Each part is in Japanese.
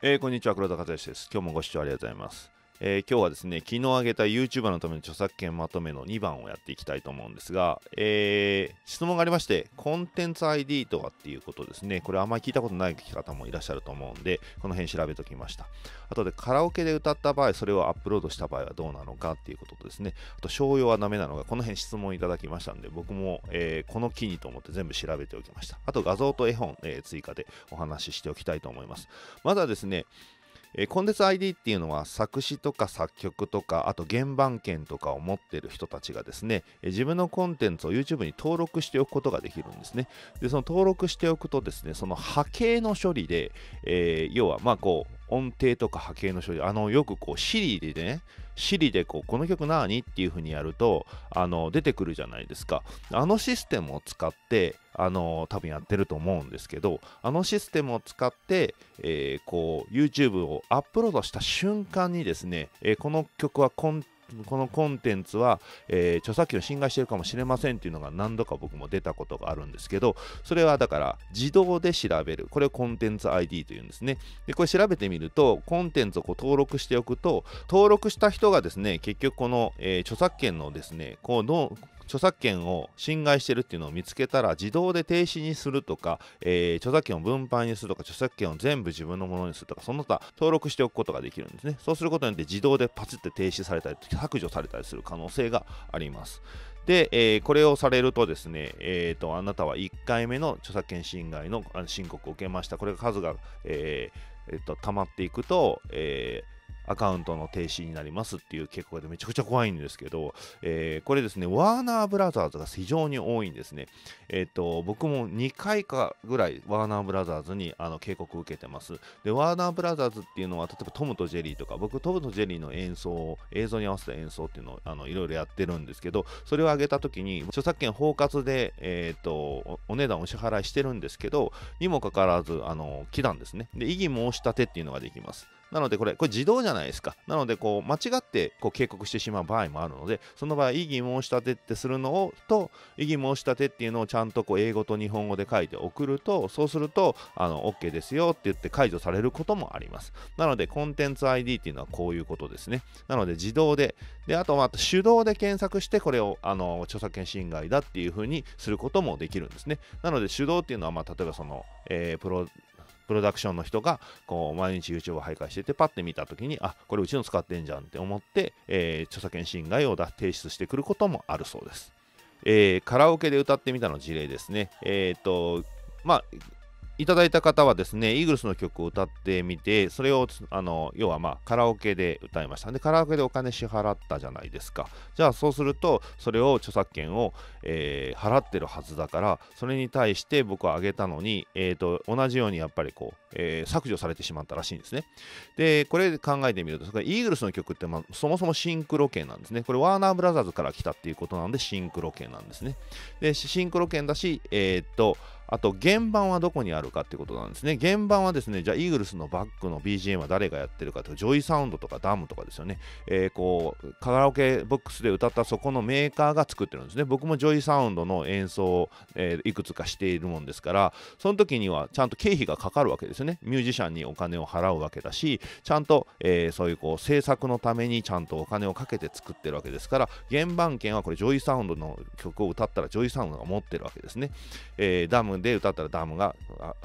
えー、こんにちは黒田和也です今日もご視聴ありがとうございますえー、今日はですね、昨日挙げた YouTuber のための著作権まとめの2番をやっていきたいと思うんですが、えー、質問がありまして、コンテンツ ID とはっていうことですね、これあんまり聞いたことない方もいらっしゃると思うんで、この辺調べておきました。あとでカラオケで歌った場合、それをアップロードした場合はどうなのかっていうこととですね、あと商用はダメなのが、この辺質問いただきましたんで、僕も、えー、この機にと思って全部調べておきました。あと画像と絵本、え追加でお話ししておきたいと思います。まずはですね、えー、コンテンツ ID っていうのは作詞とか作曲とかあと原版権とかを持ってる人たちがですね、えー、自分のコンテンツを YouTube に登録しておくことができるんですねでその登録しておくとですねその波形の処理で、えー、要はまあこう音程とか波形の処理、あの、よくこう、シリでね、シリでこう、この曲何っていう風にやると、あの、出てくるじゃないですか。あのシステムを使って、あの、多分やってると思うんですけど、あのシステムを使って、えー、こう、YouTube をアップロードした瞬間にですね、えー、この曲はコンテこのコンテンツは、えー、著作権を侵害しているかもしれませんっていうのが何度か僕も出たことがあるんですけど、それはだから自動で調べる。これをコンテンツ ID というんですね。で、これ調べてみると、コンテンツをこう登録しておくと、登録した人がですね、結局この、えー、著作権のですね、こう著作権を侵害してるっていうのを見つけたら自動で停止にするとか、えー、著作権を分配にするとか著作権を全部自分のものにするとかその他登録しておくことができるんですねそうすることによって自動でパチって停止されたり削除されたりする可能性がありますで、えー、これをされるとですね、えーと、あなたは1回目の著作権侵害の申告を受けましたこれが数が、えーえーと、と溜まっていくと、えーアカウントの停止になりますっていう結果でめちゃくちゃ怖いんですけど、えー、これですね、ワーナーブラザーズが非常に多いんですね。えっ、と、僕も2回かぐらいワーナーブラザーズにあの警告を受けてます。で、ワーナーブラザーズっていうのは、例えばトムとジェリーとか、僕トムとジェリーの演奏を、映像に合わせた演奏っていうのをあのいろいろやってるんですけど、それを上げた時に、著作権包括で、えっ、と、お値段お支払いしてるんですけど、にもかかわらず、あの、来たんですね。で、異議申し立てっていうのができます。なのでこれ、これ自動じゃないですか。なので、こう、間違ってこう警告してしまう場合もあるので、その場合、異議申し立てってするのを、と、異議申し立てっていうのをちゃんとこう英語と日本語で書いて送ると、そうすると、あの、OK ですよって言って解除されることもあります。なので、コンテンツ ID っていうのはこういうことですね。なので、自動で、で、あとは手動で検索して、これを、あの、著作権侵害だっていうふうにすることもできるんですね。なので、手動っていうのは、まあ、例えばその、えー、プロプロダクションの人が、こう、毎日 YouTube を徘徊してて、パッて見た時に、あ、これうちの使ってんじゃんって思って、えー、著作権侵害を提出してくることもあるそうです。えー、カラオケで歌ってみたの事例ですね。えっ、と、まあ、いただいた方はですね、イーグルスの曲を歌ってみて、それを、あの、要はまあ、カラオケで歌いました。で、カラオケでお金支払ったじゃないですか。じゃあ、そうすると、それを著作権を、えー、払ってるはずだから、それに対して僕はあげたのに、えっ、ー、と、同じようにやっぱりこう、えー、削除されてしまったらしいんですね。で、これ考えてみると、それイーグルスの曲って、まあ、そもそもシンクロ権なんですね。これ、ワーナーブラザーズから来たっていうことなんで、シンクロ権なんですね。で、シンクロ権だし、えっ、ー、と、あと原版はどこにあるかってことなんですね。原版はですね、じゃあイーグルスのバックの BGM は誰がやってるかというと、ジョイサウンドとかダムとかですよね、えー、こう、カラオケボックスで歌ったそこのメーカーが作ってるんですね。僕もジョイサウンドの演奏を、えー、いくつかしているもんですから、その時にはちゃんと経費がかかるわけですよね。ミュージシャンにお金を払うわけだし、ちゃんと、えー、そういうこう制作のためにちゃんとお金をかけて作ってるわけですから、原版権はこれジョイサウンドの曲を歌ったらジョイサウンドが持ってるわけですね。えー、ダムで歌ったらダムが、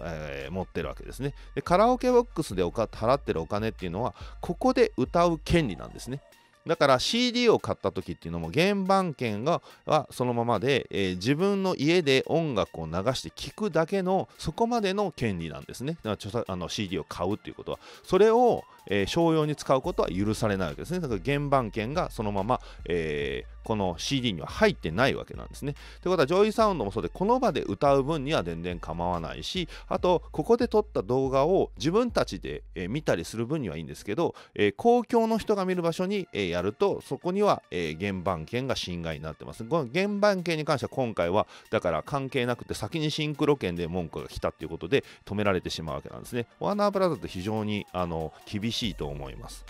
えー、持ってるわけですねでカラオケボックスでおか払ってるお金っていうのはここで歌う権利なんですねだから CD を買った時っていうのも原版権がはそのままで、えー、自分の家で音楽を流して聴くだけのそこまでの権利なんですね。だからあの CD を買うっていうことはそれを、えー、商用に使うことは許されないわけですね。だから原版権がそのまま、えこの CD には入ってないわけなんですね。ということはジョイサウンドもそうでこの場で歌う分には全然構わないしあとここで撮った動画を自分たちで、え見たりする分にはいいんですけど、え公共の人が見る場所に、えやるとそこには、え原版権が侵害になってます。この原版権に関しては今回はだから関係なくて先にシンクロ権で文句が来たっていうことで止められてしまうわけなんですね。ワーナーブラザーて非常にあの厳しいと思います。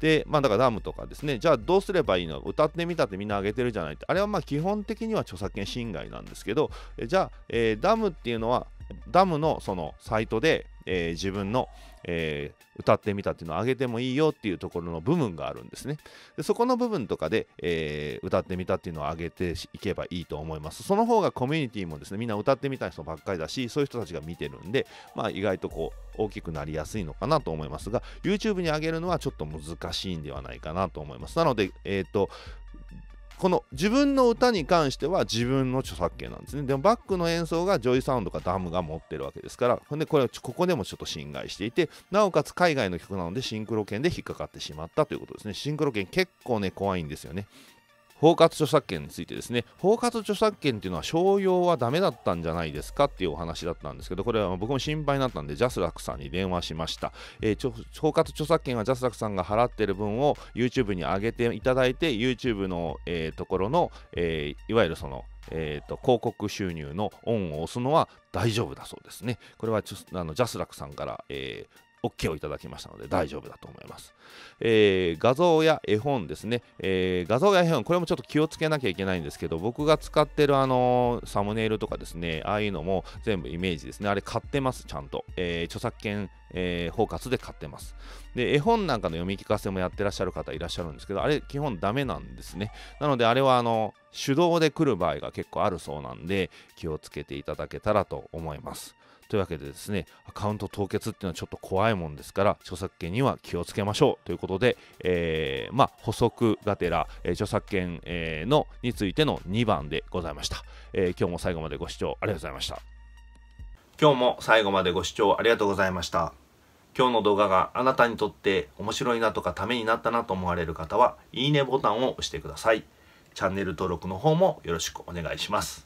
で、まあ、だからダムとかですね、じゃあどうすればいいの歌ってみたってみんなあげてるじゃないって、あれはまあ基本的には著作権侵害なんですけど、じゃあ、えー、ダムっていうのは、ダムのそのサイトで、えー、自分の、えー、歌ってみたっていうのを上げてもいいよっていうところの部分があるんですね。でそこの部分とかで、えー、歌ってみたっていうのを上げていけばいいと思います。その方がコミュニティもですね、みんな歌ってみた人ばっかりだし、そういう人たちが見てるんで、まあ、意外とこう大きくなりやすいのかなと思いますが、YouTube に上げるのはちょっと難しいんではないかなと思います。なので、えっ、ー、と、この自分の歌に関しては自分の著作権なんですね。でもバックの演奏がジョイサウンドかダムが持ってるわけですから、ほんでこれここでもちょっと侵害していて、なおかつ海外の曲なのでシンクロ権で引っかかってしまったということですね。シンクロ権結構ね、怖いんですよね。包括著作権についてですね、包括著作権っていうのは商用はダメだったんじゃないですかっていうお話だったんですけど、これは僕も心配になったんで、ジャスラックさんに電話しました。えー、包括著作権はジャスラックさんが払ってる分を YouTube に上げていただいて、YouTube の、えー、ところの、えー、いわゆるその、えーと広告収入のオンを押すのは大丈夫だそうですね。これはあのジャスラックさんから、えー、OK をいただきましたので大丈夫だと思います。えー、画像や絵本ですね、えー、画像や絵本、これもちょっと気をつけなきゃいけないんですけど、僕が使ってるあのー、サムネイルとかですね、ああいうのも全部イメージですね、あれ買ってます、ちゃんと。え著作権、え包括で買ってます。で、絵本なんかの読み聞かせもやってらっしゃる方いらっしゃるんですけど、あれ基本ダメなんですね。なので、あれはあの、手動で来る場合が結構あるそうなんで、気をつけていただけたらと思います。というわけでですねアカウント凍結っていうのはちょっと怖いもんですから著作権には気をつけましょうということで、えー、まあ補足がてら、えー、著作権、えー、のについての2番でございました、えー、今日も最後までご視聴ありがとうございました今日も最後までご視聴ありがとうございました今日の動画があなたにとって面白いなとかためになったなと思われる方は、いいねボタンを押してください。チャンネル登録の方もよろしくお願いします。